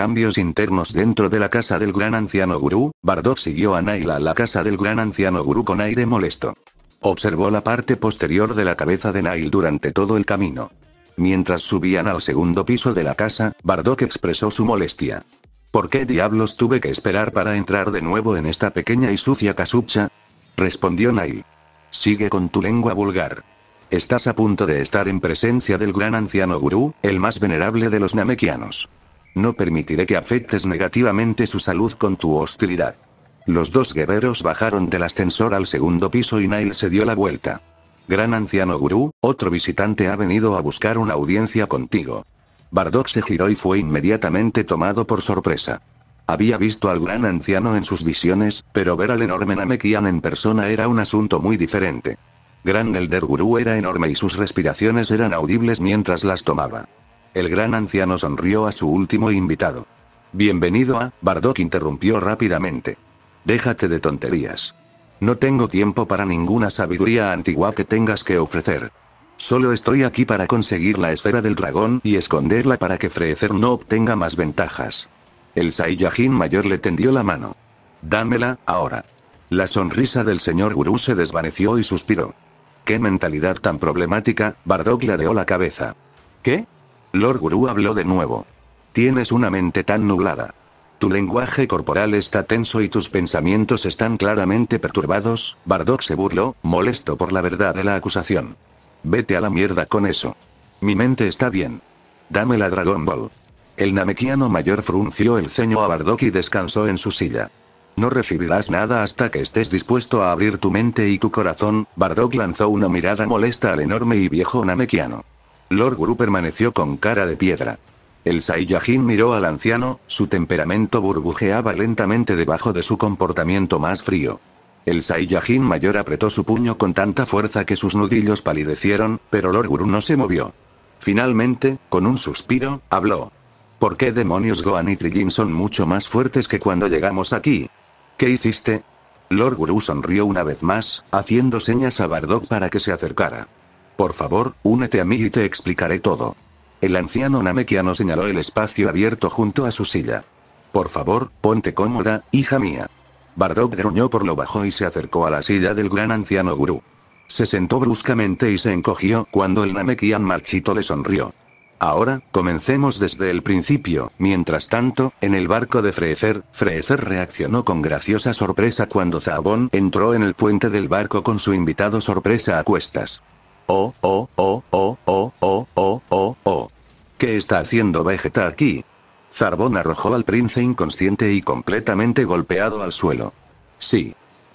cambios internos dentro de la casa del gran anciano gurú, Bardock siguió a Naila a la casa del gran anciano gurú con aire molesto. Observó la parte posterior de la cabeza de Nail durante todo el camino. Mientras subían al segundo piso de la casa, Bardock expresó su molestia. ¿Por qué diablos tuve que esperar para entrar de nuevo en esta pequeña y sucia casucha? Respondió Nail. Sigue con tu lengua vulgar. Estás a punto de estar en presencia del gran anciano gurú, el más venerable de los namekianos. No permitiré que afectes negativamente su salud con tu hostilidad. Los dos guerreros bajaron del ascensor al segundo piso y Nail se dio la vuelta. Gran anciano gurú, otro visitante ha venido a buscar una audiencia contigo. Bardock se giró y fue inmediatamente tomado por sorpresa. Había visto al gran anciano en sus visiones, pero ver al enorme Namekian en persona era un asunto muy diferente. Gran Elder Gurú era enorme y sus respiraciones eran audibles mientras las tomaba. El gran anciano sonrió a su último invitado. Bienvenido a, Bardock interrumpió rápidamente. Déjate de tonterías. No tengo tiempo para ninguna sabiduría antigua que tengas que ofrecer. Solo estoy aquí para conseguir la esfera del dragón y esconderla para que Frecer no obtenga más ventajas. El Saiyajin mayor le tendió la mano. Dámela, ahora. La sonrisa del señor Gurú se desvaneció y suspiró. ¡Qué mentalidad tan problemática! Bardock ladeó la cabeza. ¿Qué? Lord Guru habló de nuevo. Tienes una mente tan nublada. Tu lenguaje corporal está tenso y tus pensamientos están claramente perturbados, Bardock se burló, molesto por la verdad de la acusación. Vete a la mierda con eso. Mi mente está bien. Dame la Dragon Ball. El namekiano mayor frunció el ceño a Bardock y descansó en su silla. No recibirás nada hasta que estés dispuesto a abrir tu mente y tu corazón, Bardock lanzó una mirada molesta al enorme y viejo namekiano. Lord Guru permaneció con cara de piedra. El Saiyajin miró al anciano, su temperamento burbujeaba lentamente debajo de su comportamiento más frío. El Saiyajin mayor apretó su puño con tanta fuerza que sus nudillos palidecieron, pero Lord Guru no se movió. Finalmente, con un suspiro, habló. ¿Por qué demonios Gohan y Trillin son mucho más fuertes que cuando llegamos aquí? ¿Qué hiciste? Lord Guru sonrió una vez más, haciendo señas a Bardock para que se acercara. Por favor, únete a mí y te explicaré todo. El anciano Namekiano señaló el espacio abierto junto a su silla. Por favor, ponte cómoda, hija mía. Bardock gruñó por lo bajo y se acercó a la silla del gran anciano gurú. Se sentó bruscamente y se encogió cuando el Namekian marchito le sonrió. Ahora, comencemos desde el principio. Mientras tanto, en el barco de Freezer, Freezer reaccionó con graciosa sorpresa cuando Zabón entró en el puente del barco con su invitado sorpresa a cuestas oh, oh, oh, oh, oh, oh, oh, oh, ¿Qué está haciendo Vegeta aquí? Zarbón arrojó al prince inconsciente y completamente golpeado al suelo. Sí.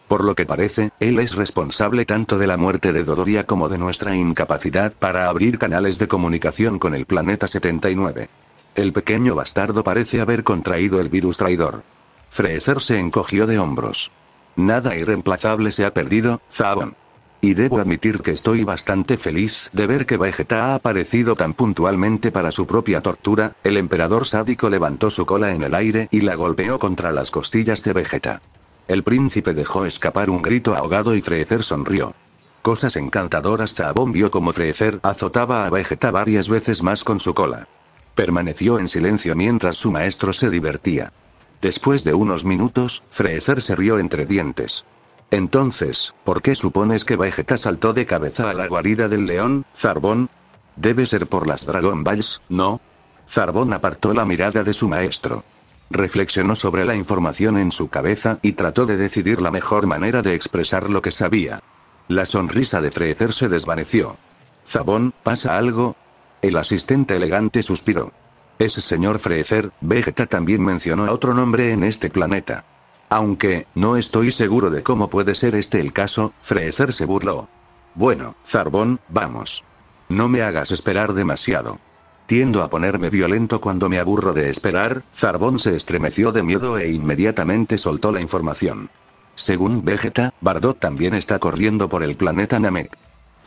Por lo que parece, él es responsable tanto de la muerte de Dodoria como de nuestra incapacidad para abrir canales de comunicación con el planeta 79. El pequeño bastardo parece haber contraído el virus traidor. Frezer se encogió de hombros. Nada irreemplazable se ha perdido, Zabon y debo admitir que estoy bastante feliz de ver que Vegeta ha aparecido tan puntualmente para su propia tortura, el emperador sádico levantó su cola en el aire y la golpeó contra las costillas de Vegeta. El príncipe dejó escapar un grito ahogado y Freezer sonrió. Cosas encantadoras Zabón vio como Freezer azotaba a Vegeta varias veces más con su cola. Permaneció en silencio mientras su maestro se divertía. Después de unos minutos, Freezer se rió entre dientes. Entonces, ¿por qué supones que Vegeta saltó de cabeza a la guarida del león, Zarbón? Debe ser por las Dragon Balls, ¿no? Zarbón apartó la mirada de su maestro. Reflexionó sobre la información en su cabeza y trató de decidir la mejor manera de expresar lo que sabía. La sonrisa de Frezer se desvaneció. Zabón, ¿pasa algo? El asistente elegante suspiró. Ese señor Freezer, Vegeta también mencionó a otro nombre en este planeta. Aunque, no estoy seguro de cómo puede ser este el caso, Freezer se burló. Bueno, Zarbón, vamos. No me hagas esperar demasiado. Tiendo a ponerme violento cuando me aburro de esperar, Zarbón se estremeció de miedo e inmediatamente soltó la información. Según Vegeta, Bardot también está corriendo por el planeta Namek.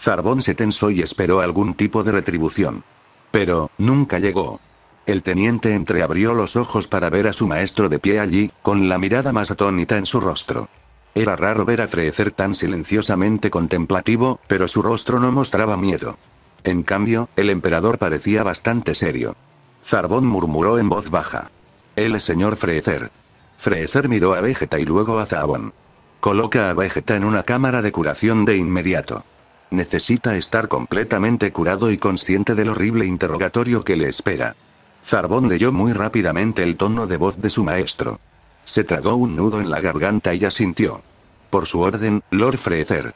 Zarbón se tensó y esperó algún tipo de retribución. Pero, nunca llegó. El teniente entreabrió los ojos para ver a su maestro de pie allí, con la mirada más atónita en su rostro. Era raro ver a Freezer tan silenciosamente contemplativo, pero su rostro no mostraba miedo. En cambio, el emperador parecía bastante serio. Zarbón murmuró en voz baja. El señor Freezer. Freezer miró a Vegeta y luego a Zabón. Coloca a Vegeta en una cámara de curación de inmediato. Necesita estar completamente curado y consciente del horrible interrogatorio que le espera. Zarbón leyó muy rápidamente el tono de voz de su maestro. Se tragó un nudo en la garganta y asintió. Por su orden, Lord Freezer.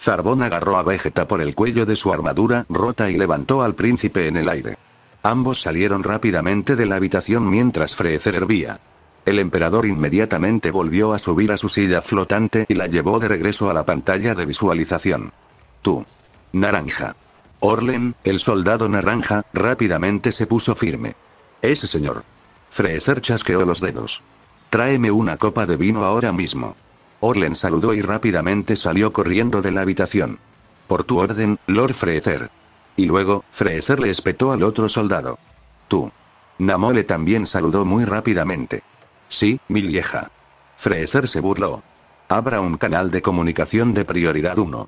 Zarbón agarró a Vegeta por el cuello de su armadura rota y levantó al príncipe en el aire. Ambos salieron rápidamente de la habitación mientras freecer hervía. El emperador inmediatamente volvió a subir a su silla flotante y la llevó de regreso a la pantalla de visualización. Tú. Naranja. Orlen, el soldado naranja, rápidamente se puso firme. Ese señor. Freecer chasqueó los dedos. Tráeme una copa de vino ahora mismo. Orlen saludó y rápidamente salió corriendo de la habitación. Por tu orden, Lord Freecer. Y luego, Freecer le espetó al otro soldado. Tú. Namole también saludó muy rápidamente. Sí, mi vieja. Freezer se burló. Abra un canal de comunicación de prioridad 1.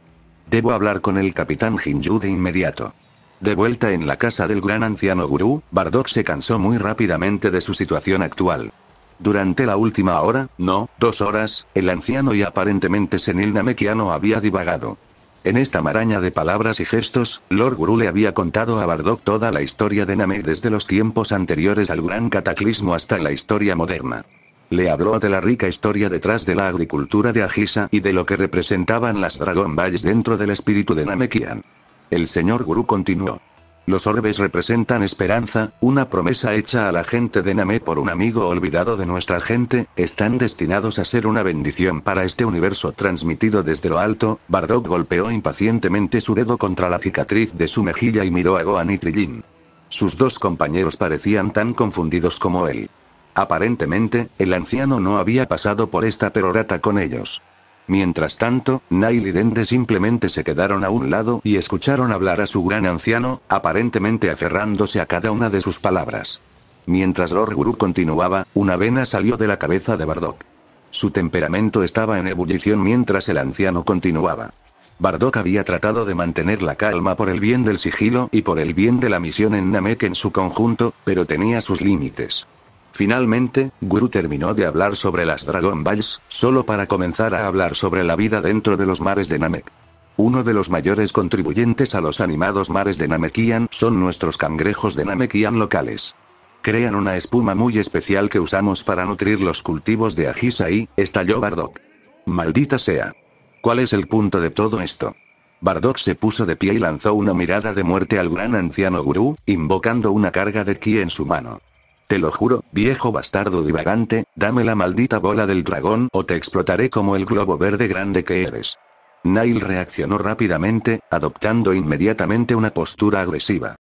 Debo hablar con el capitán Hinju de inmediato. De vuelta en la casa del gran anciano gurú, Bardock se cansó muy rápidamente de su situación actual. Durante la última hora, no, dos horas, el anciano y aparentemente senil namekiano había divagado. En esta maraña de palabras y gestos, Lord Guru le había contado a Bardock toda la historia de Namek desde los tiempos anteriores al gran cataclismo hasta la historia moderna. Le habló de la rica historia detrás de la agricultura de Agisa y de lo que representaban las Dragon Balls dentro del espíritu de Namekian. El señor Guru continuó. Los orbes representan esperanza, una promesa hecha a la gente de Namé por un amigo olvidado de nuestra gente, están destinados a ser una bendición para este universo transmitido desde lo alto. Bardock golpeó impacientemente su dedo contra la cicatriz de su mejilla y miró a Gohan y Trillin. Sus dos compañeros parecían tan confundidos como él. Aparentemente, el anciano no había pasado por esta perorata con ellos. Mientras tanto, Nail y Dende simplemente se quedaron a un lado y escucharon hablar a su gran anciano, aparentemente aferrándose a cada una de sus palabras. Mientras Lord Guru continuaba, una vena salió de la cabeza de Bardock. Su temperamento estaba en ebullición mientras el anciano continuaba. Bardock había tratado de mantener la calma por el bien del sigilo y por el bien de la misión en Namek en su conjunto, pero tenía sus límites. Finalmente, Guru terminó de hablar sobre las Dragon Balls, solo para comenzar a hablar sobre la vida dentro de los mares de Namek. Uno de los mayores contribuyentes a los animados mares de Namekian son nuestros cangrejos de Namekian locales. Crean una espuma muy especial que usamos para nutrir los cultivos de Ajisa y, estalló Bardock. Maldita sea. ¿Cuál es el punto de todo esto? Bardock se puso de pie y lanzó una mirada de muerte al gran anciano Guru, invocando una carga de ki en su mano. Te lo juro, viejo bastardo divagante, dame la maldita bola del dragón o te explotaré como el globo verde grande que eres. Nail reaccionó rápidamente, adoptando inmediatamente una postura agresiva.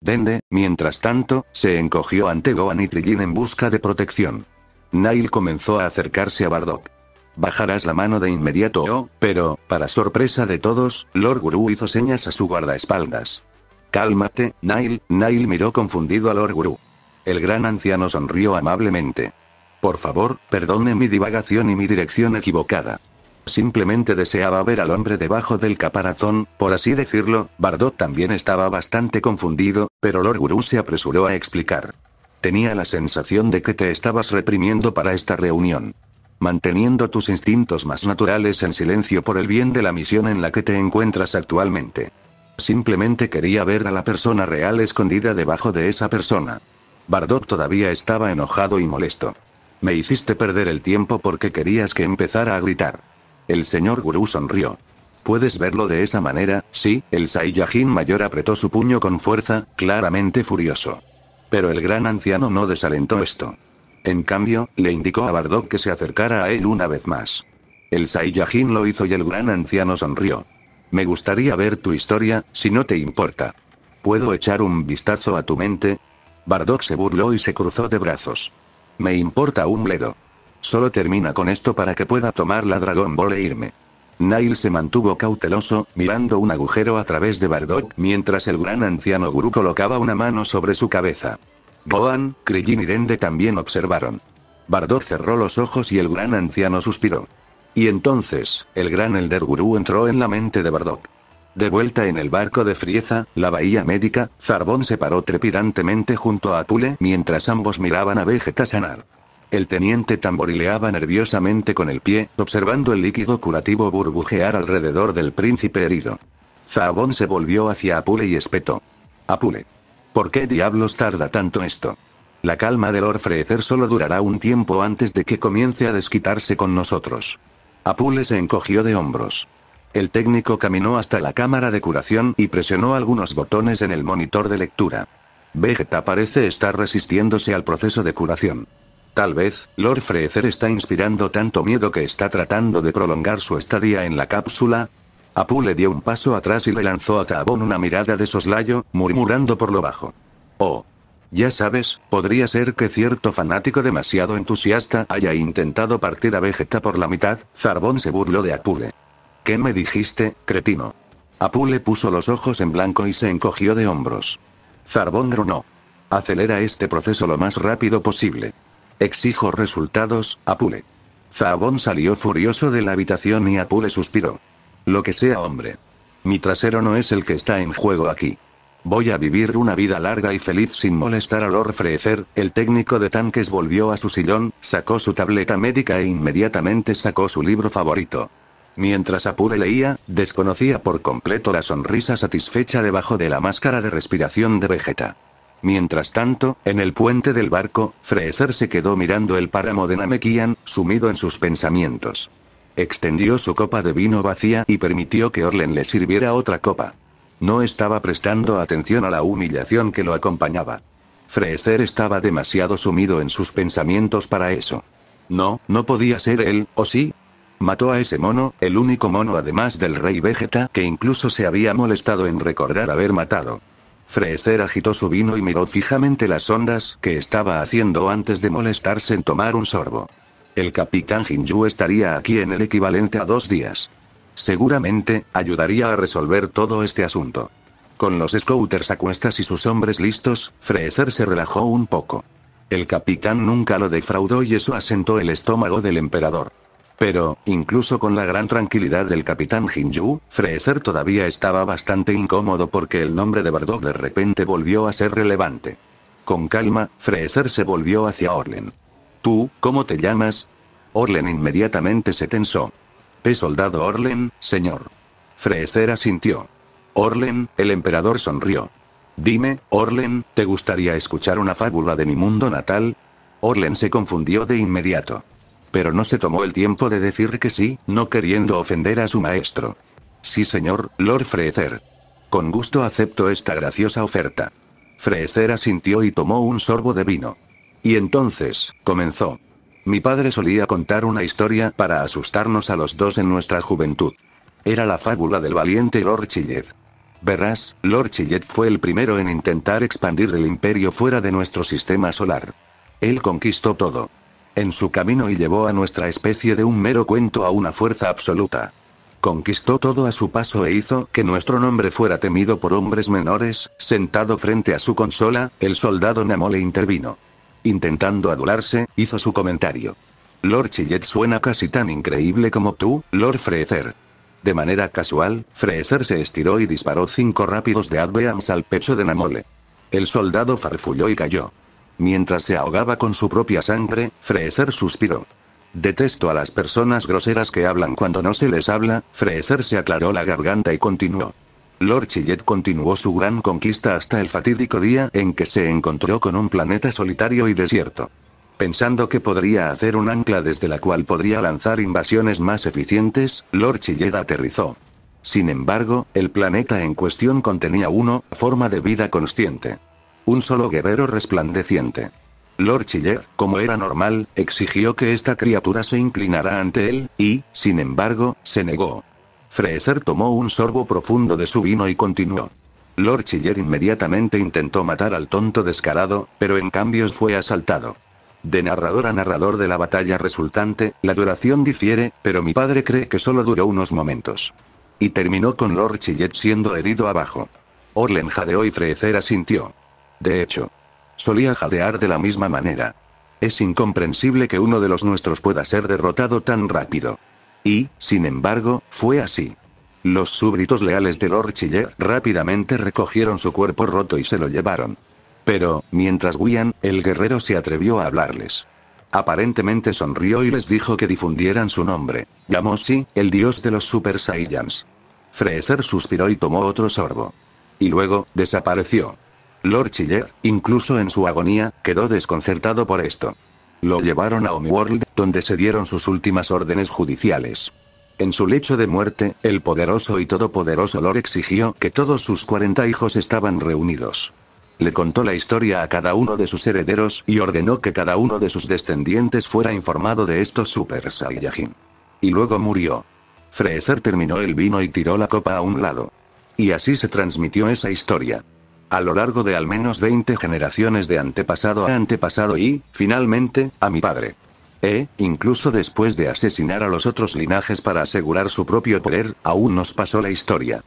Dende, mientras tanto, se encogió ante Gohan y Trillin en busca de protección. Nail comenzó a acercarse a Bardock. Bajarás la mano de inmediato oh, pero, para sorpresa de todos, Lord Guru hizo señas a su guardaespaldas. Cálmate, Nail, Nail miró confundido a Lord Guru. El gran anciano sonrió amablemente. Por favor, perdone mi divagación y mi dirección equivocada. Simplemente deseaba ver al hombre debajo del caparazón, por así decirlo, Bardot también estaba bastante confundido, pero Lord Guru se apresuró a explicar. Tenía la sensación de que te estabas reprimiendo para esta reunión. Manteniendo tus instintos más naturales en silencio por el bien de la misión en la que te encuentras actualmente. Simplemente quería ver a la persona real escondida debajo de esa persona. Bardock todavía estaba enojado y molesto. Me hiciste perder el tiempo porque querías que empezara a gritar. El señor Gurú sonrió. Puedes verlo de esa manera, sí, el Saiyajin mayor apretó su puño con fuerza, claramente furioso. Pero el gran anciano no desalentó esto. En cambio, le indicó a Bardock que se acercara a él una vez más. El Saiyajin lo hizo y el gran anciano sonrió. Me gustaría ver tu historia, si no te importa. ¿Puedo echar un vistazo a tu mente? Bardock se burló y se cruzó de brazos. Me importa un bledo. Solo termina con esto para que pueda tomar la Dragon Ball e irme. Nail se mantuvo cauteloso, mirando un agujero a través de Bardock mientras el gran anciano gurú colocaba una mano sobre su cabeza. Boan, Krillin y Dende también observaron. Bardock cerró los ojos y el gran anciano suspiró. Y entonces, el gran Elder Gurú entró en la mente de Bardock. De vuelta en el barco de Frieza, la bahía médica, Zarbón se paró trepidantemente junto a Apule mientras ambos miraban a Vegeta sanar. El teniente tamborileaba nerviosamente con el pie, observando el líquido curativo burbujear alrededor del príncipe herido. Zarbón se volvió hacia Apule y espetó. Apule. ¿Por qué diablos tarda tanto esto? La calma del orfrecer solo durará un tiempo antes de que comience a desquitarse con nosotros. Apule se encogió de hombros. El técnico caminó hasta la cámara de curación y presionó algunos botones en el monitor de lectura. Vegeta parece estar resistiéndose al proceso de curación. Tal vez, Lord Freezer está inspirando tanto miedo que está tratando de prolongar su estadía en la cápsula. Apu le dio un paso atrás y le lanzó a Zarbon una mirada de soslayo, murmurando por lo bajo. Oh. Ya sabes, podría ser que cierto fanático demasiado entusiasta haya intentado partir a Vegeta por la mitad, Zarbón se burló de Apule. ¿Qué me dijiste, cretino? Apule puso los ojos en blanco y se encogió de hombros. Zarbón grunó Acelera este proceso lo más rápido posible. Exijo resultados, Apule. Zabón salió furioso de la habitación y Apule suspiró. Lo que sea, hombre. Mi trasero no es el que está en juego aquí. Voy a vivir una vida larga y feliz sin molestar al ofrecer. El técnico de tanques volvió a su sillón, sacó su tableta médica e inmediatamente sacó su libro favorito. Mientras Apure leía, desconocía por completo la sonrisa satisfecha debajo de la máscara de respiración de Vegeta. Mientras tanto, en el puente del barco, Freezer se quedó mirando el páramo de Namekian, sumido en sus pensamientos. Extendió su copa de vino vacía y permitió que Orlen le sirviera otra copa. No estaba prestando atención a la humillación que lo acompañaba. Freezer estaba demasiado sumido en sus pensamientos para eso. No, no podía ser él, ¿o sí? Mató a ese mono, el único mono además del rey Vegeta que incluso se había molestado en recordar haber matado. Freezer agitó su vino y miró fijamente las ondas que estaba haciendo antes de molestarse en tomar un sorbo. El capitán Jinju estaría aquí en el equivalente a dos días. Seguramente, ayudaría a resolver todo este asunto. Con los scouters a cuestas y sus hombres listos, Freezer se relajó un poco. El capitán nunca lo defraudó y eso asentó el estómago del emperador. Pero, incluso con la gran tranquilidad del capitán Jinju, Freezer todavía estaba bastante incómodo porque el nombre de Bardock de repente volvió a ser relevante. Con calma, Freezer se volvió hacia Orlen. ¿Tú, cómo te llamas? Orlen inmediatamente se tensó. ¿Es soldado Orlen, señor? Freezer asintió. Orlen, el emperador sonrió. Dime, Orlen, ¿te gustaría escuchar una fábula de mi mundo natal? Orlen se confundió de inmediato. Pero no se tomó el tiempo de decir que sí, no queriendo ofender a su maestro. Sí señor, Lord Freezer. Con gusto acepto esta graciosa oferta. Freezer asintió y tomó un sorbo de vino. Y entonces, comenzó. Mi padre solía contar una historia para asustarnos a los dos en nuestra juventud. Era la fábula del valiente Lord Chillet. Verás, Lord Chillet fue el primero en intentar expandir el imperio fuera de nuestro sistema solar. Él conquistó todo en su camino y llevó a nuestra especie de un mero cuento a una fuerza absoluta. Conquistó todo a su paso e hizo que nuestro nombre fuera temido por hombres menores, sentado frente a su consola, el soldado Namole intervino. Intentando adularse, hizo su comentario. Lord Chillet suena casi tan increíble como tú, Lord Freezer. De manera casual, Freecer se estiró y disparó cinco rápidos de Adbeams al pecho de Namole. El soldado farfulló y cayó. Mientras se ahogaba con su propia sangre, Frezer suspiró. Detesto a las personas groseras que hablan cuando no se les habla, Freecer se aclaró la garganta y continuó. Lord Chillet continuó su gran conquista hasta el fatídico día en que se encontró con un planeta solitario y desierto. Pensando que podría hacer un ancla desde la cual podría lanzar invasiones más eficientes, Lord Chillet aterrizó. Sin embargo, el planeta en cuestión contenía uno, forma de vida consciente. Un solo guerrero resplandeciente. Lord Chiller, como era normal, exigió que esta criatura se inclinara ante él, y, sin embargo, se negó. Freezer tomó un sorbo profundo de su vino y continuó. Lord Chiller inmediatamente intentó matar al tonto descarado, pero en cambio fue asaltado. De narrador a narrador de la batalla resultante, la duración difiere, pero mi padre cree que solo duró unos momentos. Y terminó con Lord Chillet siendo herido abajo. Orlen jadeó y Freezer asintió. De hecho, solía jadear de la misma manera. Es incomprensible que uno de los nuestros pueda ser derrotado tan rápido. Y, sin embargo, fue así. Los súbditos leales de Lord Chiller rápidamente recogieron su cuerpo roto y se lo llevaron. Pero, mientras huían, el guerrero se atrevió a hablarles. Aparentemente sonrió y les dijo que difundieran su nombre, Yamosi, el dios de los Super Saiyans. Freezer suspiró y tomó otro sorbo. Y luego, desapareció. Lord Chiller, incluso en su agonía, quedó desconcertado por esto. Lo llevaron a Homeworld, donde se dieron sus últimas órdenes judiciales. En su lecho de muerte, el poderoso y todopoderoso Lord exigió que todos sus 40 hijos estaban reunidos. Le contó la historia a cada uno de sus herederos y ordenó que cada uno de sus descendientes fuera informado de estos Super Saiyajin. Y luego murió. Frezer terminó el vino y tiró la copa a un lado. Y así se transmitió esa historia a lo largo de al menos 20 generaciones de antepasado a antepasado y, finalmente, a mi padre. E, incluso después de asesinar a los otros linajes para asegurar su propio poder, aún nos pasó la historia.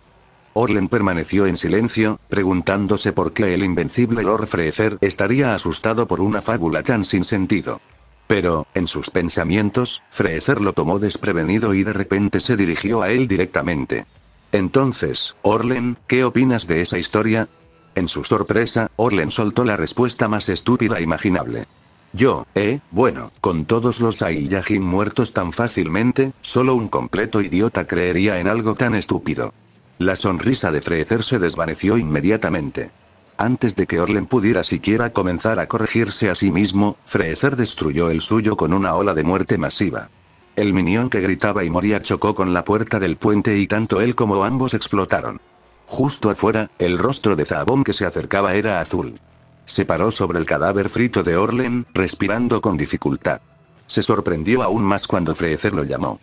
Orlen permaneció en silencio, preguntándose por qué el invencible Lord Freezer estaría asustado por una fábula tan sin sentido. Pero, en sus pensamientos, Freezer lo tomó desprevenido y de repente se dirigió a él directamente. Entonces, Orlen, ¿qué opinas de esa historia? En su sorpresa, Orlen soltó la respuesta más estúpida e imaginable. Yo, eh, bueno, con todos los Aiyajin muertos tan fácilmente, solo un completo idiota creería en algo tan estúpido. La sonrisa de Freezer se desvaneció inmediatamente. Antes de que Orlen pudiera siquiera comenzar a corregirse a sí mismo, Freezer destruyó el suyo con una ola de muerte masiva. El minión que gritaba y moría chocó con la puerta del puente y tanto él como ambos explotaron. Justo afuera, el rostro de Zabón que se acercaba era azul. Se paró sobre el cadáver frito de Orlen, respirando con dificultad. Se sorprendió aún más cuando Freezer lo llamó.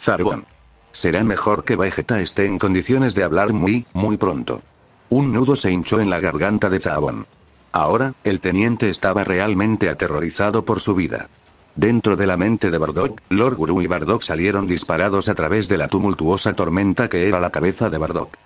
Zabón. Será mejor que Vegeta esté en condiciones de hablar muy, muy pronto. Un nudo se hinchó en la garganta de Zabón. Ahora, el teniente estaba realmente aterrorizado por su vida. Dentro de la mente de Bardock, Lord Guru y Bardock salieron disparados a través de la tumultuosa tormenta que era la cabeza de Bardock.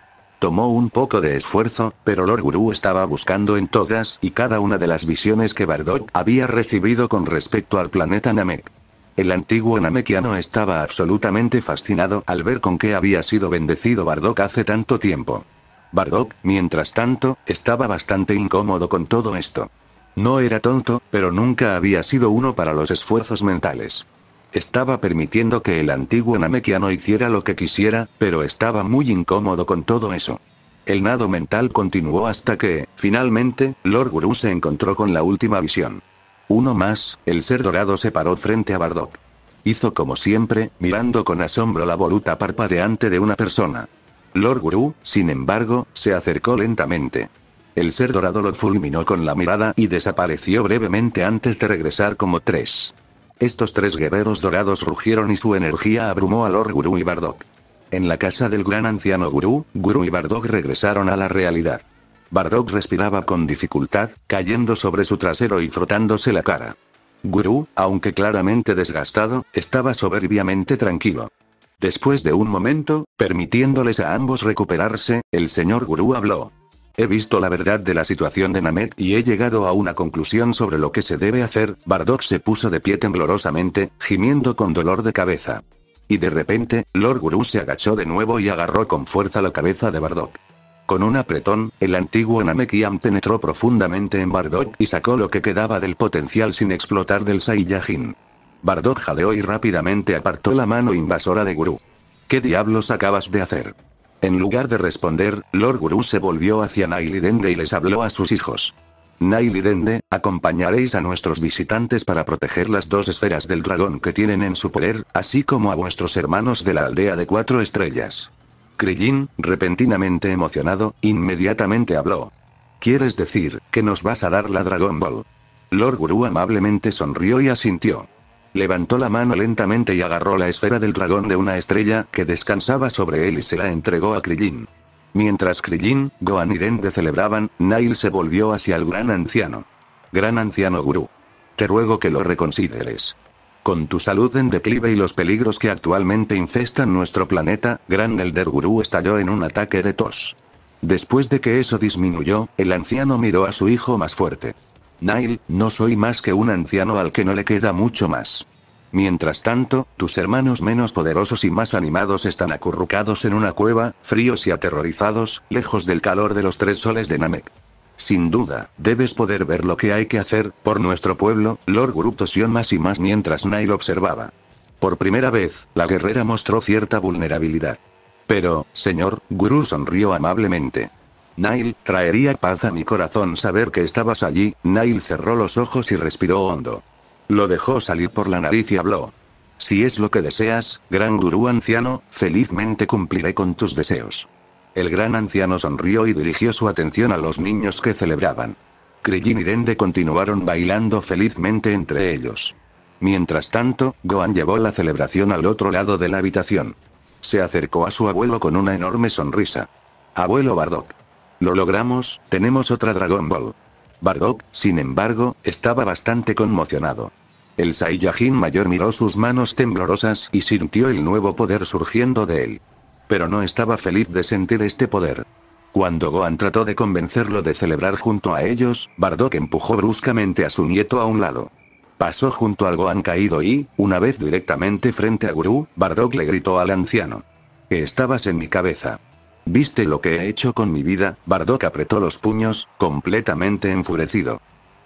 Tomó un poco de esfuerzo, pero Lord Guru estaba buscando en todas y cada una de las visiones que Bardock había recibido con respecto al planeta Namek. El antiguo namekiano estaba absolutamente fascinado al ver con qué había sido bendecido Bardock hace tanto tiempo. Bardock, mientras tanto, estaba bastante incómodo con todo esto. No era tonto, pero nunca había sido uno para los esfuerzos mentales. Estaba permitiendo que el antiguo Namekiano hiciera lo que quisiera, pero estaba muy incómodo con todo eso. El nado mental continuó hasta que, finalmente, Lord Guru se encontró con la última visión. Uno más, el ser dorado se paró frente a Bardock. Hizo como siempre, mirando con asombro la voluta parpadeante de una persona. Lord Guru, sin embargo, se acercó lentamente. El ser dorado lo fulminó con la mirada y desapareció brevemente antes de regresar como tres. Estos tres guerreros dorados rugieron y su energía abrumó a Lord Guru y Bardock. En la casa del gran anciano Guru, Guru y Bardock regresaron a la realidad. Bardock respiraba con dificultad, cayendo sobre su trasero y frotándose la cara. Guru, aunque claramente desgastado, estaba soberbiamente tranquilo. Después de un momento, permitiéndoles a ambos recuperarse, el señor Guru habló. He visto la verdad de la situación de Namek y he llegado a una conclusión sobre lo que se debe hacer. Bardock se puso de pie temblorosamente, gimiendo con dolor de cabeza. Y de repente, Lord Guru se agachó de nuevo y agarró con fuerza la cabeza de Bardock. Con un apretón, el antiguo Namekian penetró profundamente en Bardock y sacó lo que quedaba del potencial sin explotar del Saiyajin. Bardock jadeó y rápidamente apartó la mano invasora de Guru. ¿Qué diablos acabas de hacer? En lugar de responder, Lord Guru se volvió hacia Nailidende y les habló a sus hijos. Nailidende, acompañaréis a nuestros visitantes para proteger las dos esferas del dragón que tienen en su poder, así como a vuestros hermanos de la aldea de cuatro estrellas. Krillin, repentinamente emocionado, inmediatamente habló. ¿Quieres decir, que nos vas a dar la Dragon Ball? Lord Guru amablemente sonrió y asintió. Levantó la mano lentamente y agarró la esfera del dragón de una estrella que descansaba sobre él y se la entregó a Krillin. Mientras Krillin, Gohan y Dende celebraban, Nail se volvió hacia el gran anciano. Gran anciano gurú. Te ruego que lo reconsideres. Con tu salud en declive y los peligros que actualmente infestan nuestro planeta, Gran Elder Guru estalló en un ataque de tos. Después de que eso disminuyó, el anciano miró a su hijo más fuerte. Nail, no soy más que un anciano al que no le queda mucho más. Mientras tanto, tus hermanos menos poderosos y más animados están acurrucados en una cueva, fríos y aterrorizados, lejos del calor de los tres soles de Namek. Sin duda, debes poder ver lo que hay que hacer, por nuestro pueblo, Lord tosió más y más mientras Nail observaba. Por primera vez, la guerrera mostró cierta vulnerabilidad. Pero, señor, Guru sonrió amablemente. Nail, traería paz a mi corazón saber que estabas allí. Nail cerró los ojos y respiró hondo. Lo dejó salir por la nariz y habló. Si es lo que deseas, gran gurú anciano, felizmente cumpliré con tus deseos. El gran anciano sonrió y dirigió su atención a los niños que celebraban. Krillin y Dende continuaron bailando felizmente entre ellos. Mientras tanto, Gohan llevó la celebración al otro lado de la habitación. Se acercó a su abuelo con una enorme sonrisa. Abuelo Bardock. Lo logramos, tenemos otra Dragon Ball. Bardock, sin embargo, estaba bastante conmocionado. El Saiyajin mayor miró sus manos temblorosas y sintió el nuevo poder surgiendo de él. Pero no estaba feliz de sentir este poder. Cuando Gohan trató de convencerlo de celebrar junto a ellos, Bardock empujó bruscamente a su nieto a un lado. Pasó junto al Gohan caído y, una vez directamente frente a Guru, Bardock le gritó al anciano. Que estabas en mi cabeza. ¿Viste lo que he hecho con mi vida? Bardock apretó los puños, completamente enfurecido.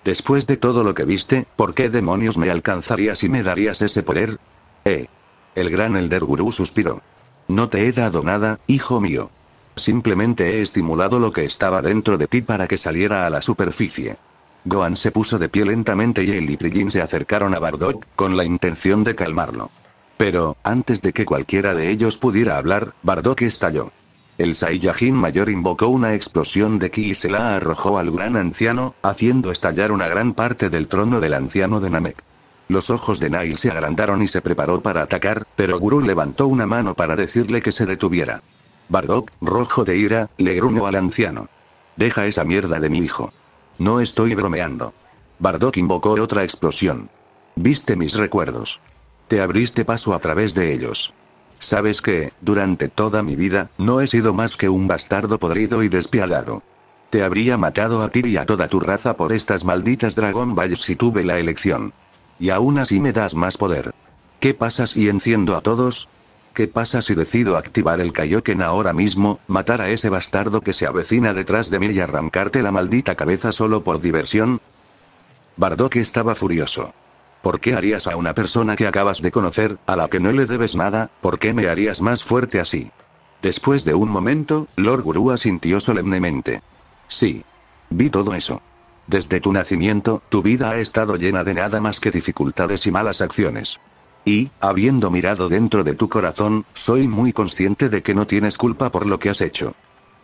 Después de todo lo que viste, ¿por qué demonios me alcanzarías y me darías ese poder? Eh. El gran Elder Guru suspiró. No te he dado nada, hijo mío. Simplemente he estimulado lo que estaba dentro de ti para que saliera a la superficie. Gohan se puso de pie lentamente y él y se acercaron a Bardock, con la intención de calmarlo. Pero, antes de que cualquiera de ellos pudiera hablar, Bardock estalló. El Saiyajin mayor invocó una explosión de ki y se la arrojó al gran anciano, haciendo estallar una gran parte del trono del anciano de Namek. Los ojos de Nail se agrandaron y se preparó para atacar, pero Guru levantó una mano para decirle que se detuviera. Bardock, rojo de ira, le gruñó al anciano. Deja esa mierda de mi hijo. No estoy bromeando. Bardock invocó otra explosión. Viste mis recuerdos. Te abriste paso a través de ellos. Sabes que, durante toda mi vida, no he sido más que un bastardo podrido y despiadado. Te habría matado a ti y a toda tu raza por estas malditas Dragon Balls si tuve la elección. Y aún así me das más poder. ¿Qué pasa si enciendo a todos? ¿Qué pasa si decido activar el Kaioken ahora mismo, matar a ese bastardo que se avecina detrás de mí y arrancarte la maldita cabeza solo por diversión? Bardock estaba furioso. ¿Por qué harías a una persona que acabas de conocer, a la que no le debes nada, por qué me harías más fuerte así? Después de un momento, Lord Gurú asintió solemnemente. Sí. Vi todo eso. Desde tu nacimiento, tu vida ha estado llena de nada más que dificultades y malas acciones. Y, habiendo mirado dentro de tu corazón, soy muy consciente de que no tienes culpa por lo que has hecho.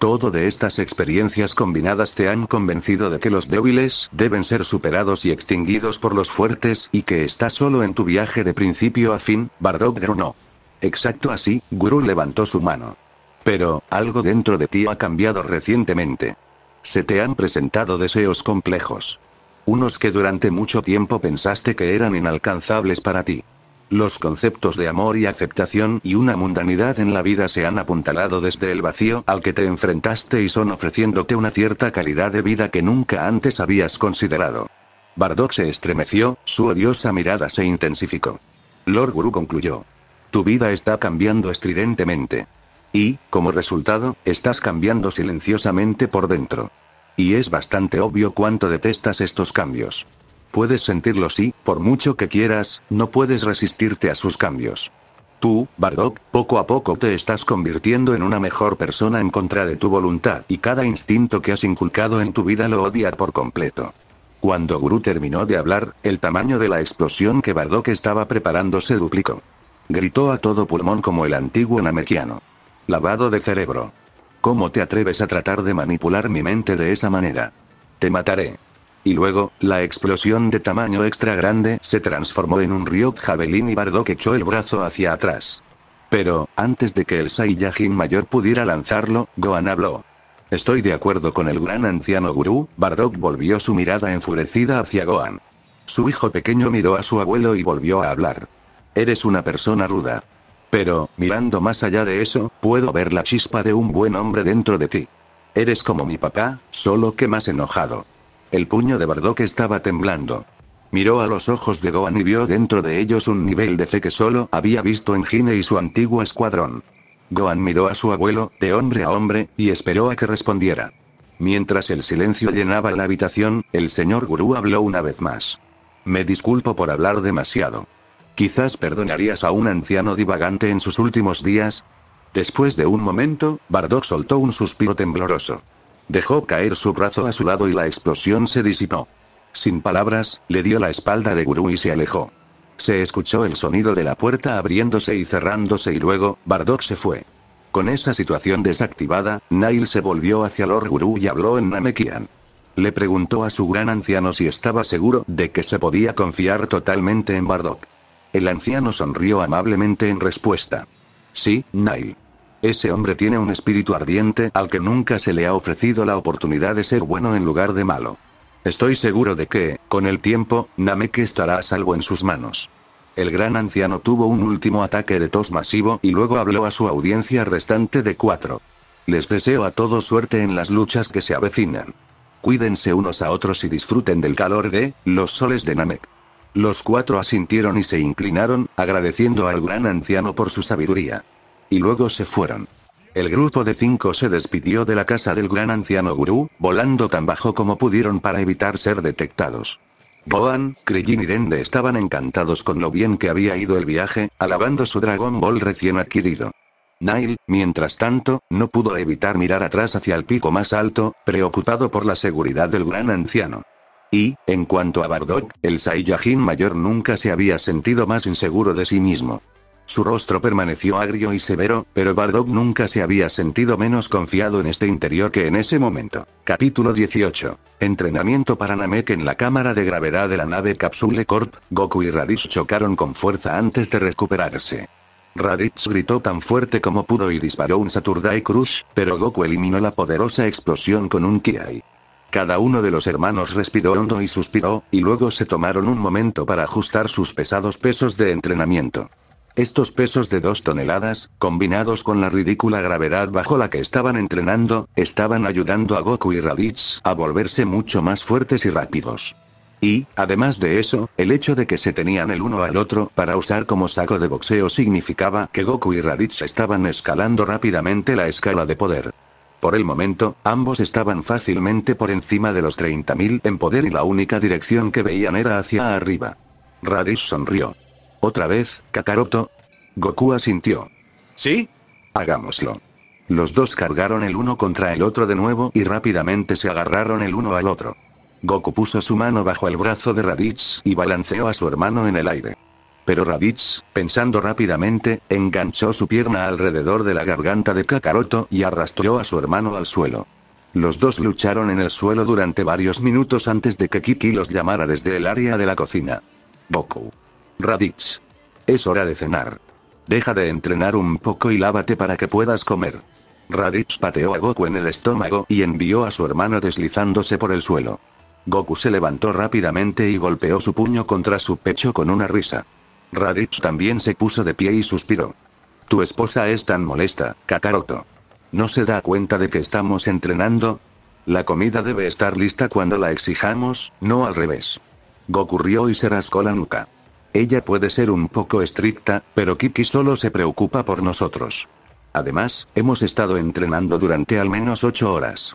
Todo de estas experiencias combinadas te han convencido de que los débiles deben ser superados y extinguidos por los fuertes y que estás solo en tu viaje de principio a fin, Bardock no. Exacto así, Guru levantó su mano. Pero, algo dentro de ti ha cambiado recientemente. Se te han presentado deseos complejos. Unos que durante mucho tiempo pensaste que eran inalcanzables para ti. Los conceptos de amor y aceptación y una mundanidad en la vida se han apuntalado desde el vacío al que te enfrentaste y son ofreciéndote una cierta calidad de vida que nunca antes habías considerado. Bardock se estremeció, su odiosa mirada se intensificó. Lord Guru concluyó. Tu vida está cambiando estridentemente. Y, como resultado, estás cambiando silenciosamente por dentro. Y es bastante obvio cuánto detestas estos cambios. Puedes sentirlo y, por mucho que quieras, no puedes resistirte a sus cambios. Tú, Bardock, poco a poco te estás convirtiendo en una mejor persona en contra de tu voluntad y cada instinto que has inculcado en tu vida lo odia por completo. Cuando Guru terminó de hablar, el tamaño de la explosión que Bardock estaba preparando se duplicó. Gritó a todo pulmón como el antiguo Namekiano. Lavado de cerebro. ¿Cómo te atreves a tratar de manipular mi mente de esa manera? Te mataré. Y luego, la explosión de tamaño extra grande se transformó en un Ryok Javelin y Bardock echó el brazo hacia atrás. Pero, antes de que el Saiyajin mayor pudiera lanzarlo, Gohan habló. Estoy de acuerdo con el gran anciano gurú, Bardock volvió su mirada enfurecida hacia Gohan. Su hijo pequeño miró a su abuelo y volvió a hablar. Eres una persona ruda. Pero, mirando más allá de eso, puedo ver la chispa de un buen hombre dentro de ti. Eres como mi papá, solo que más enojado. El puño de Bardock estaba temblando. Miró a los ojos de Gohan y vio dentro de ellos un nivel de fe que solo había visto en Gine y su antiguo escuadrón. Gohan miró a su abuelo, de hombre a hombre, y esperó a que respondiera. Mientras el silencio llenaba la habitación, el señor Gurú habló una vez más. Me disculpo por hablar demasiado. Quizás perdonarías a un anciano divagante en sus últimos días. Después de un momento, Bardock soltó un suspiro tembloroso. Dejó caer su brazo a su lado y la explosión se disipó. Sin palabras, le dio la espalda de Guru y se alejó. Se escuchó el sonido de la puerta abriéndose y cerrándose y luego, Bardock se fue. Con esa situación desactivada, Nail se volvió hacia Lord Guru y habló en Namekian. Le preguntó a su gran anciano si estaba seguro de que se podía confiar totalmente en Bardock. El anciano sonrió amablemente en respuesta. Sí, Nail. Ese hombre tiene un espíritu ardiente al que nunca se le ha ofrecido la oportunidad de ser bueno en lugar de malo. Estoy seguro de que, con el tiempo, Namek estará a salvo en sus manos. El gran anciano tuvo un último ataque de tos masivo y luego habló a su audiencia restante de cuatro. Les deseo a todos suerte en las luchas que se avecinan. Cuídense unos a otros y disfruten del calor de los soles de Namek. Los cuatro asintieron y se inclinaron, agradeciendo al gran anciano por su sabiduría y luego se fueron. El grupo de cinco se despidió de la casa del gran anciano gurú, volando tan bajo como pudieron para evitar ser detectados. Boan, Krillin y Dende estaban encantados con lo bien que había ido el viaje, alabando su Dragon Ball recién adquirido. Nile, mientras tanto, no pudo evitar mirar atrás hacia el pico más alto, preocupado por la seguridad del gran anciano. Y, en cuanto a Bardock, el Saiyajin mayor nunca se había sentido más inseguro de sí mismo. Su rostro permaneció agrio y severo, pero Bardock nunca se había sentido menos confiado en este interior que en ese momento. Capítulo 18. Entrenamiento para Namek en la cámara de gravedad de la nave Capsule Corp, Goku y Raditz chocaron con fuerza antes de recuperarse. Raditz gritó tan fuerte como pudo y disparó un Saturday Crush, pero Goku eliminó la poderosa explosión con un Kiai. Cada uno de los hermanos respiró hondo y suspiró, y luego se tomaron un momento para ajustar sus pesados pesos de entrenamiento. Estos pesos de dos toneladas, combinados con la ridícula gravedad bajo la que estaban entrenando, estaban ayudando a Goku y Raditz a volverse mucho más fuertes y rápidos. Y, además de eso, el hecho de que se tenían el uno al otro para usar como saco de boxeo significaba que Goku y Raditz estaban escalando rápidamente la escala de poder. Por el momento, ambos estaban fácilmente por encima de los 30.000 en poder y la única dirección que veían era hacia arriba. Raditz sonrió. ¿Otra vez, Kakaroto? Goku asintió. ¿Sí? Hagámoslo. Los dos cargaron el uno contra el otro de nuevo y rápidamente se agarraron el uno al otro. Goku puso su mano bajo el brazo de Raditz y balanceó a su hermano en el aire. Pero Raditz, pensando rápidamente, enganchó su pierna alrededor de la garganta de Kakaroto y arrastró a su hermano al suelo. Los dos lucharon en el suelo durante varios minutos antes de que Kiki los llamara desde el área de la cocina. Goku. Raditz. Es hora de cenar. Deja de entrenar un poco y lávate para que puedas comer. Raditz pateó a Goku en el estómago y envió a su hermano deslizándose por el suelo. Goku se levantó rápidamente y golpeó su puño contra su pecho con una risa. Raditz también se puso de pie y suspiró. Tu esposa es tan molesta, Kakaroto. ¿No se da cuenta de que estamos entrenando? La comida debe estar lista cuando la exijamos, no al revés. Goku rió y se rascó la nuca. Ella puede ser un poco estricta, pero Kiki solo se preocupa por nosotros. Además, hemos estado entrenando durante al menos ocho horas.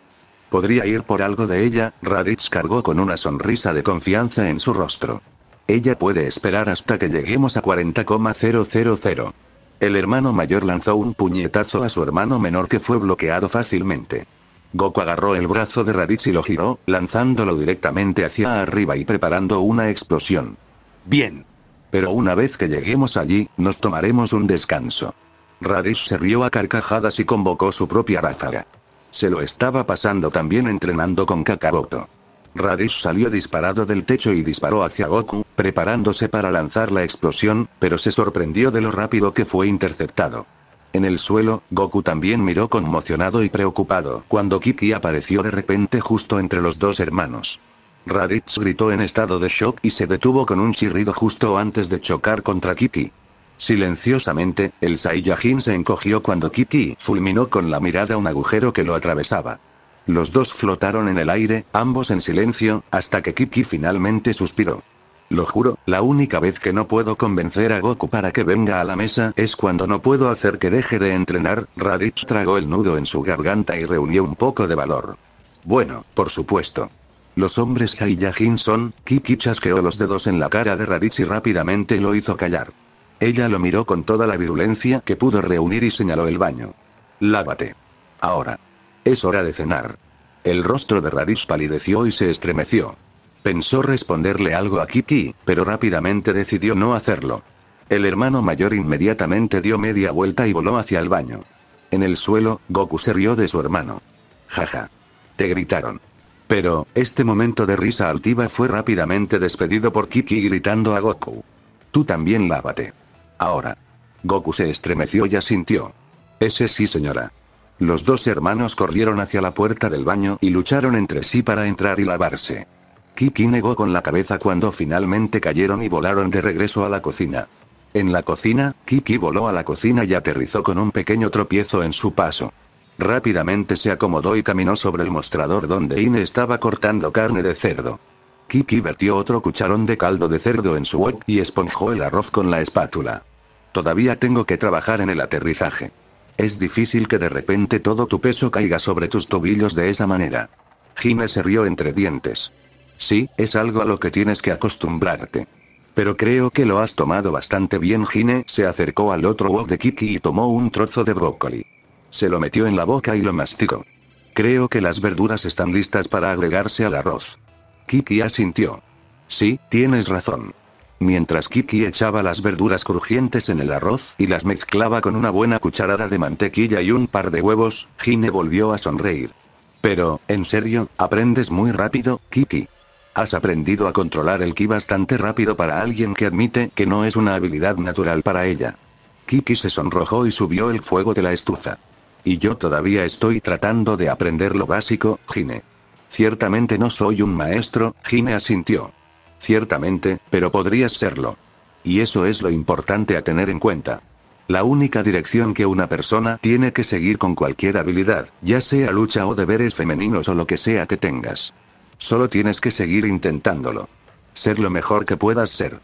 Podría ir por algo de ella, Raditz cargó con una sonrisa de confianza en su rostro. Ella puede esperar hasta que lleguemos a 40,000. El hermano mayor lanzó un puñetazo a su hermano menor que fue bloqueado fácilmente. Goku agarró el brazo de Raditz y lo giró, lanzándolo directamente hacia arriba y preparando una explosión. Bien, pero una vez que lleguemos allí, nos tomaremos un descanso. Radish se rió a carcajadas y convocó su propia ráfaga. Se lo estaba pasando también entrenando con Kakaroto. Radish salió disparado del techo y disparó hacia Goku, preparándose para lanzar la explosión, pero se sorprendió de lo rápido que fue interceptado. En el suelo, Goku también miró conmocionado y preocupado cuando Kiki apareció de repente justo entre los dos hermanos. Raditz gritó en estado de shock y se detuvo con un chirrido justo antes de chocar contra Kiki. Silenciosamente, el Saiyajin se encogió cuando Kiki fulminó con la mirada un agujero que lo atravesaba. Los dos flotaron en el aire, ambos en silencio, hasta que Kiki finalmente suspiró. Lo juro, la única vez que no puedo convencer a Goku para que venga a la mesa es cuando no puedo hacer que deje de entrenar, Raditz tragó el nudo en su garganta y reunió un poco de valor. Bueno, por supuesto, los hombres Saiyajin son, Kiki chasqueó los dedos en la cara de Raditz y rápidamente lo hizo callar. Ella lo miró con toda la virulencia que pudo reunir y señaló el baño. Lávate. Ahora. Es hora de cenar. El rostro de Raditz palideció y se estremeció. Pensó responderle algo a Kiki, pero rápidamente decidió no hacerlo. El hermano mayor inmediatamente dio media vuelta y voló hacia el baño. En el suelo, Goku se rió de su hermano. Jaja. Te gritaron. Pero, este momento de risa altiva fue rápidamente despedido por Kiki gritando a Goku. Tú también lávate. Ahora. Goku se estremeció y asintió. Ese sí señora. Los dos hermanos corrieron hacia la puerta del baño y lucharon entre sí para entrar y lavarse. Kiki negó con la cabeza cuando finalmente cayeron y volaron de regreso a la cocina. En la cocina, Kiki voló a la cocina y aterrizó con un pequeño tropiezo en su paso. Rápidamente se acomodó y caminó sobre el mostrador donde Ine estaba cortando carne de cerdo. Kiki vertió otro cucharón de caldo de cerdo en su wok y esponjó el arroz con la espátula. Todavía tengo que trabajar en el aterrizaje. Es difícil que de repente todo tu peso caiga sobre tus tobillos de esa manera. Gine se rió entre dientes. Sí, es algo a lo que tienes que acostumbrarte. Pero creo que lo has tomado bastante bien. Gine se acercó al otro wok de Kiki y tomó un trozo de brócoli se lo metió en la boca y lo masticó. Creo que las verduras están listas para agregarse al arroz. Kiki asintió. Sí, tienes razón. Mientras Kiki echaba las verduras crujientes en el arroz y las mezclaba con una buena cucharada de mantequilla y un par de huevos, Gine volvió a sonreír. Pero, en serio, aprendes muy rápido, Kiki. Has aprendido a controlar el ki bastante rápido para alguien que admite que no es una habilidad natural para ella. Kiki se sonrojó y subió el fuego de la estufa. Y yo todavía estoy tratando de aprender lo básico, Gine. Ciertamente no soy un maestro, Gine asintió. Ciertamente, pero podrías serlo. Y eso es lo importante a tener en cuenta. La única dirección que una persona tiene que seguir con cualquier habilidad, ya sea lucha o deberes femeninos o lo que sea que tengas. Solo tienes que seguir intentándolo. Ser lo mejor que puedas ser.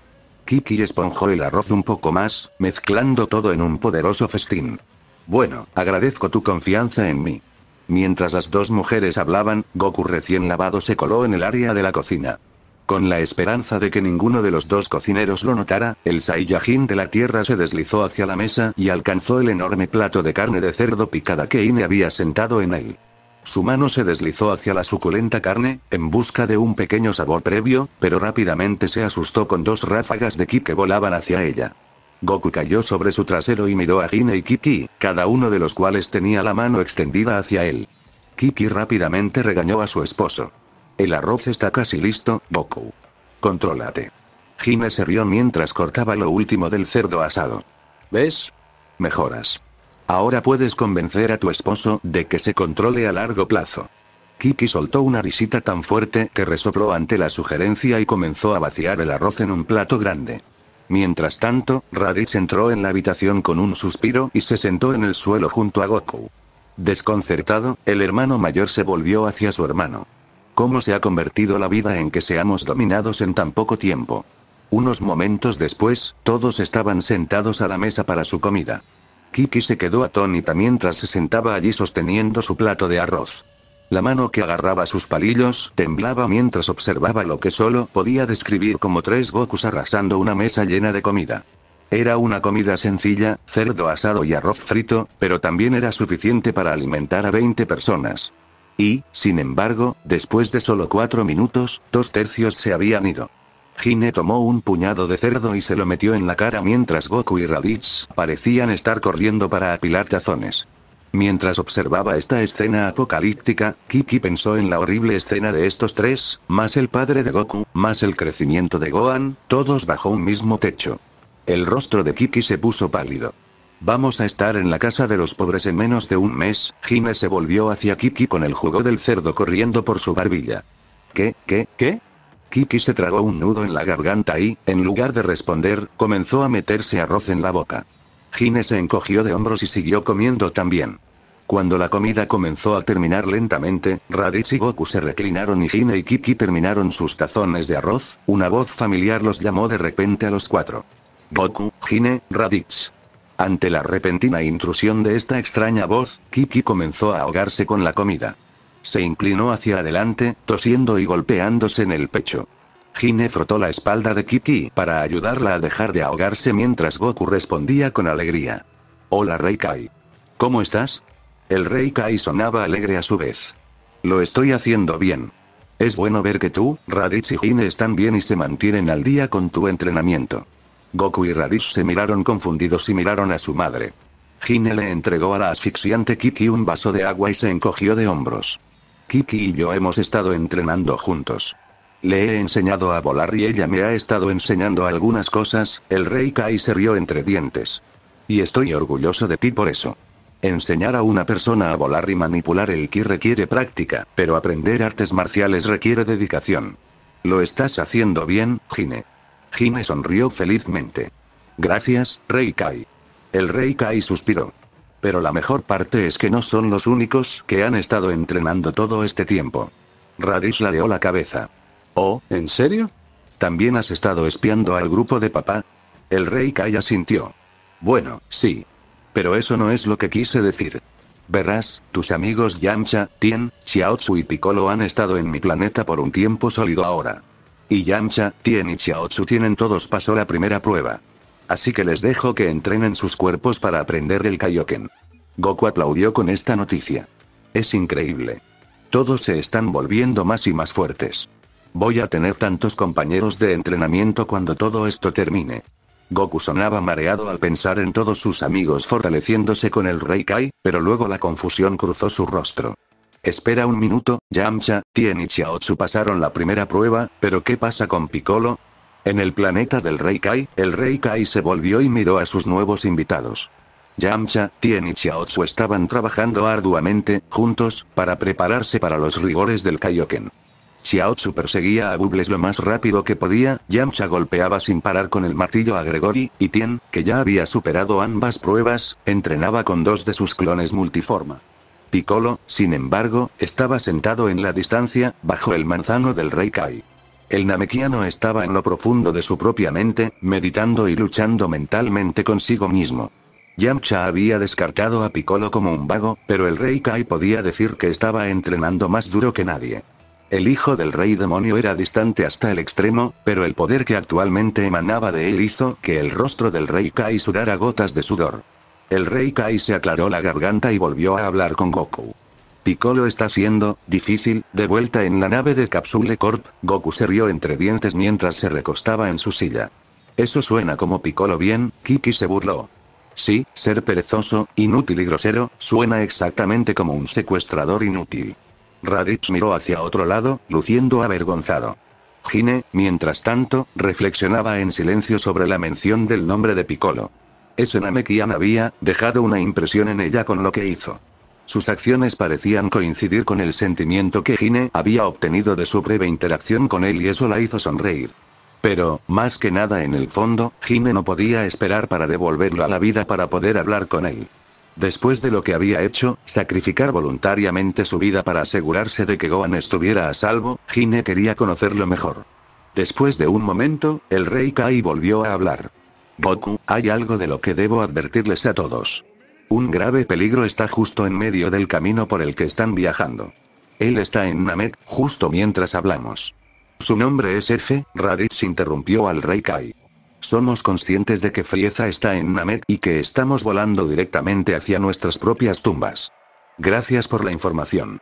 Kiki esponjó el arroz un poco más, mezclando todo en un poderoso festín. Bueno, agradezco tu confianza en mí. Mientras las dos mujeres hablaban, Goku recién lavado se coló en el área de la cocina. Con la esperanza de que ninguno de los dos cocineros lo notara, el Saiyajin de la Tierra se deslizó hacia la mesa y alcanzó el enorme plato de carne de cerdo picada que Ine había sentado en él. Su mano se deslizó hacia la suculenta carne, en busca de un pequeño sabor previo, pero rápidamente se asustó con dos ráfagas de ki que volaban hacia ella. Goku cayó sobre su trasero y miró a Gine y Kiki, cada uno de los cuales tenía la mano extendida hacia él. Kiki rápidamente regañó a su esposo. El arroz está casi listo, Goku. Contrólate. Gine se rió mientras cortaba lo último del cerdo asado. ¿Ves? Mejoras. Ahora puedes convencer a tu esposo de que se controle a largo plazo. Kiki soltó una risita tan fuerte que resopló ante la sugerencia y comenzó a vaciar el arroz en un plato grande. Mientras tanto, Raditz entró en la habitación con un suspiro y se sentó en el suelo junto a Goku. Desconcertado, el hermano mayor se volvió hacia su hermano. ¿Cómo se ha convertido la vida en que seamos dominados en tan poco tiempo? Unos momentos después, todos estaban sentados a la mesa para su comida. Kiki se quedó atónita mientras se sentaba allí sosteniendo su plato de arroz. La mano que agarraba sus palillos temblaba mientras observaba lo que solo podía describir como tres Gokus arrasando una mesa llena de comida. Era una comida sencilla, cerdo asado y arroz frito, pero también era suficiente para alimentar a 20 personas. Y, sin embargo, después de solo cuatro minutos, dos tercios se habían ido. Gine tomó un puñado de cerdo y se lo metió en la cara mientras Goku y Raditz parecían estar corriendo para apilar tazones. Mientras observaba esta escena apocalíptica, Kiki pensó en la horrible escena de estos tres, más el padre de Goku, más el crecimiento de Gohan, todos bajo un mismo techo. El rostro de Kiki se puso pálido. Vamos a estar en la casa de los pobres en menos de un mes, Jime se volvió hacia Kiki con el jugo del cerdo corriendo por su barbilla. ¿Qué, qué, qué? Kiki se tragó un nudo en la garganta y, en lugar de responder, comenzó a meterse arroz en la boca. Gine se encogió de hombros y siguió comiendo también. Cuando la comida comenzó a terminar lentamente, Raditz y Goku se reclinaron y Gine y Kiki terminaron sus tazones de arroz, una voz familiar los llamó de repente a los cuatro. Goku, Gine, Raditz. Ante la repentina intrusión de esta extraña voz, Kiki comenzó a ahogarse con la comida. Se inclinó hacia adelante, tosiendo y golpeándose en el pecho. Gine frotó la espalda de Kiki para ayudarla a dejar de ahogarse mientras Goku respondía con alegría. Hola Rey Kai. ¿Cómo estás? El Rey Kai sonaba alegre a su vez. Lo estoy haciendo bien. Es bueno ver que tú, Raditz y Hine están bien y se mantienen al día con tu entrenamiento. Goku y Raditz se miraron confundidos y miraron a su madre. Gine le entregó a la asfixiante Kiki un vaso de agua y se encogió de hombros. Kiki y yo hemos estado entrenando juntos. Le he enseñado a volar y ella me ha estado enseñando algunas cosas, el rey Kai se rió entre dientes. Y estoy orgulloso de ti por eso. Enseñar a una persona a volar y manipular el ki requiere práctica, pero aprender artes marciales requiere dedicación. Lo estás haciendo bien, Gine. Gine sonrió felizmente. Gracias, Rey Kai. El Rey Kai suspiró. Pero la mejor parte es que no son los únicos que han estado entrenando todo este tiempo. Radish ladeó la cabeza. Oh, ¿en serio? ¿También has estado espiando al grupo de papá? El rey Kai asintió. Bueno, sí. Pero eso no es lo que quise decir. Verás, tus amigos Yamcha, Tien, Xiaotsu y Piccolo han estado en mi planeta por un tiempo sólido ahora. Y Yamcha, Tien y Xiaotsu tienen todos paso la primera prueba. Así que les dejo que entrenen sus cuerpos para aprender el Kaioken. Goku aplaudió con esta noticia. Es increíble. Todos se están volviendo más y más fuertes. Voy a tener tantos compañeros de entrenamiento cuando todo esto termine. Goku sonaba mareado al pensar en todos sus amigos fortaleciéndose con el Rey Kai, pero luego la confusión cruzó su rostro. Espera un minuto, Yamcha, Tien y Chiaotsu pasaron la primera prueba, pero ¿qué pasa con Piccolo? En el planeta del Rey Kai, el Rey Kai se volvió y miró a sus nuevos invitados. Yamcha, Tien y Chiaotsu estaban trabajando arduamente, juntos, para prepararse para los rigores del Kaioken. Xiao perseguía a Bubles lo más rápido que podía, Yamcha golpeaba sin parar con el martillo a Gregory, y Tien, que ya había superado ambas pruebas, entrenaba con dos de sus clones multiforma. Piccolo, sin embargo, estaba sentado en la distancia, bajo el manzano del rey Kai. El namekiano estaba en lo profundo de su propia mente, meditando y luchando mentalmente consigo mismo. Yamcha había descartado a Piccolo como un vago, pero el rey Kai podía decir que estaba entrenando más duro que nadie. El hijo del rey demonio era distante hasta el extremo, pero el poder que actualmente emanaba de él hizo que el rostro del rey Kai sudara gotas de sudor. El rey Kai se aclaró la garganta y volvió a hablar con Goku. Piccolo está siendo difícil, de vuelta en la nave de Capsule Corp, Goku se rió entre dientes mientras se recostaba en su silla. Eso suena como Piccolo bien, Kiki se burló. Sí, ser perezoso, inútil y grosero, suena exactamente como un secuestrador inútil. Raditz miró hacia otro lado, luciendo avergonzado. Gine, mientras tanto, reflexionaba en silencio sobre la mención del nombre de Piccolo. Ese Namekian había dejado una impresión en ella con lo que hizo. Sus acciones parecían coincidir con el sentimiento que Gine había obtenido de su breve interacción con él y eso la hizo sonreír. Pero, más que nada en el fondo, Gine no podía esperar para devolverlo a la vida para poder hablar con él. Después de lo que había hecho, sacrificar voluntariamente su vida para asegurarse de que Gohan estuviera a salvo, Hine quería conocerlo mejor. Después de un momento, el rey Kai volvió a hablar. Goku, hay algo de lo que debo advertirles a todos. Un grave peligro está justo en medio del camino por el que están viajando. Él está en Namek, justo mientras hablamos. Su nombre es F, Raditz interrumpió al rey Kai. Somos conscientes de que Frieza está en Namek y que estamos volando directamente hacia nuestras propias tumbas. Gracias por la información.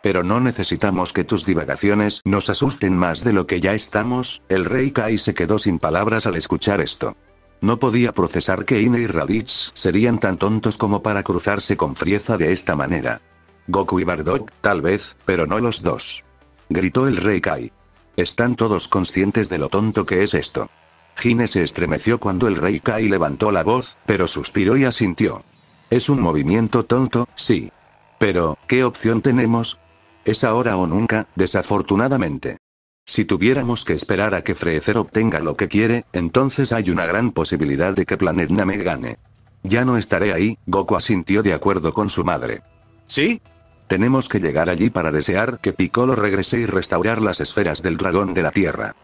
Pero no necesitamos que tus divagaciones nos asusten más de lo que ya estamos, el rey Kai se quedó sin palabras al escuchar esto. No podía procesar que Ine y Raditz serían tan tontos como para cruzarse con Frieza de esta manera. Goku y Bardock, tal vez, pero no los dos. Gritó el rey Kai. Están todos conscientes de lo tonto que es esto. Gine se estremeció cuando el rey Kai levantó la voz, pero suspiró y asintió. Es un movimiento tonto, sí. Pero, ¿qué opción tenemos? Es ahora o nunca, desafortunadamente. Si tuviéramos que esperar a que Frecer obtenga lo que quiere, entonces hay una gran posibilidad de que Planet Name gane. Ya no estaré ahí, Goku asintió de acuerdo con su madre. ¿Sí? Tenemos que llegar allí para desear que Piccolo regrese y restaurar las esferas del dragón de la Tierra.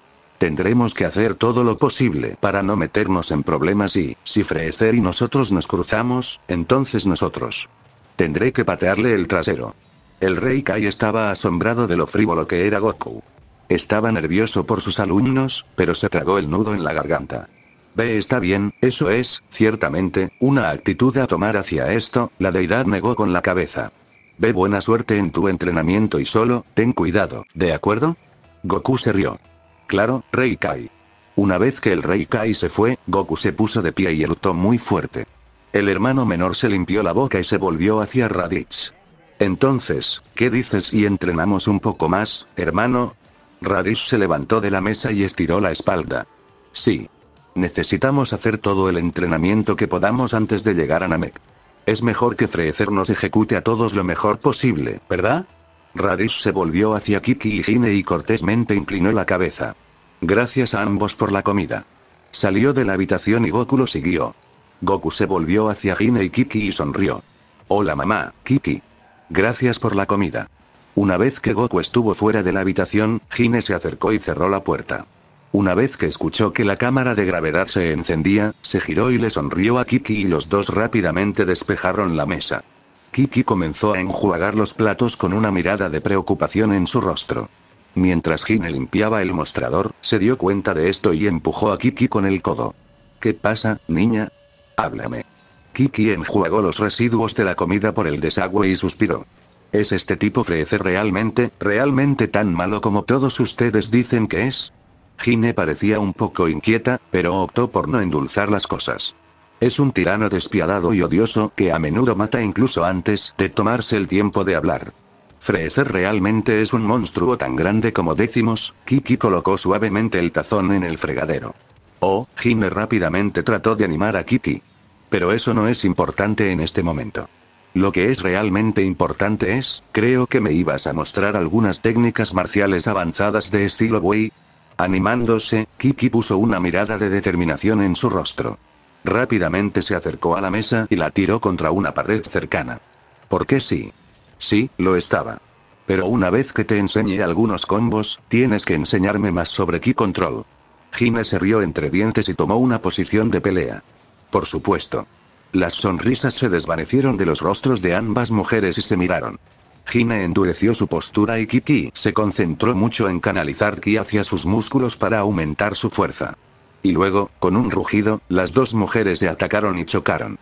Tendremos que hacer todo lo posible para no meternos en problemas y, si frecer y nosotros nos cruzamos, entonces nosotros. Tendré que patearle el trasero. El rey Kai estaba asombrado de lo frívolo que era Goku. Estaba nervioso por sus alumnos, pero se tragó el nudo en la garganta. Ve está bien, eso es, ciertamente, una actitud a tomar hacia esto, la deidad negó con la cabeza. Ve buena suerte en tu entrenamiento y solo, ten cuidado, ¿de acuerdo? Goku se rió. Claro, Rey Kai. Una vez que el Rey Kai se fue, Goku se puso de pie y eructó muy fuerte. El hermano menor se limpió la boca y se volvió hacia Raditz. Entonces, ¿qué dices y entrenamos un poco más, hermano? Raditz se levantó de la mesa y estiró la espalda. Sí. Necesitamos hacer todo el entrenamiento que podamos antes de llegar a Namek. Es mejor que Freezer nos ejecute a todos lo mejor posible, ¿verdad? Radish se volvió hacia Kiki y Gine y cortésmente inclinó la cabeza. Gracias a ambos por la comida. Salió de la habitación y Goku lo siguió. Goku se volvió hacia Gine y Kiki y sonrió. Hola mamá, Kiki. Gracias por la comida. Una vez que Goku estuvo fuera de la habitación, Gine se acercó y cerró la puerta. Una vez que escuchó que la cámara de gravedad se encendía, se giró y le sonrió a Kiki y los dos rápidamente despejaron la mesa. Kiki comenzó a enjuagar los platos con una mirada de preocupación en su rostro. Mientras Gine limpiaba el mostrador, se dio cuenta de esto y empujó a Kiki con el codo. ¿Qué pasa, niña? Háblame. Kiki enjuagó los residuos de la comida por el desagüe y suspiró. ¿Es este tipo Frece realmente, realmente tan malo como todos ustedes dicen que es? Gine parecía un poco inquieta, pero optó por no endulzar las cosas. Es un tirano despiadado y odioso que a menudo mata incluso antes de tomarse el tiempo de hablar. Frecer realmente es un monstruo tan grande como decimos, Kiki colocó suavemente el tazón en el fregadero. Oh, Jimmy rápidamente trató de animar a Kiki. Pero eso no es importante en este momento. Lo que es realmente importante es, creo que me ibas a mostrar algunas técnicas marciales avanzadas de estilo Wei. Animándose, Kiki puso una mirada de determinación en su rostro. Rápidamente se acercó a la mesa y la tiró contra una pared cercana. ¿Por qué sí? Sí, lo estaba. Pero una vez que te enseñé algunos combos, tienes que enseñarme más sobre Ki Control. Gina se rió entre dientes y tomó una posición de pelea. Por supuesto. Las sonrisas se desvanecieron de los rostros de ambas mujeres y se miraron. Gina endureció su postura y Kiki se concentró mucho en canalizar Ki hacia sus músculos para aumentar su fuerza. Y luego, con un rugido, las dos mujeres se atacaron y chocaron.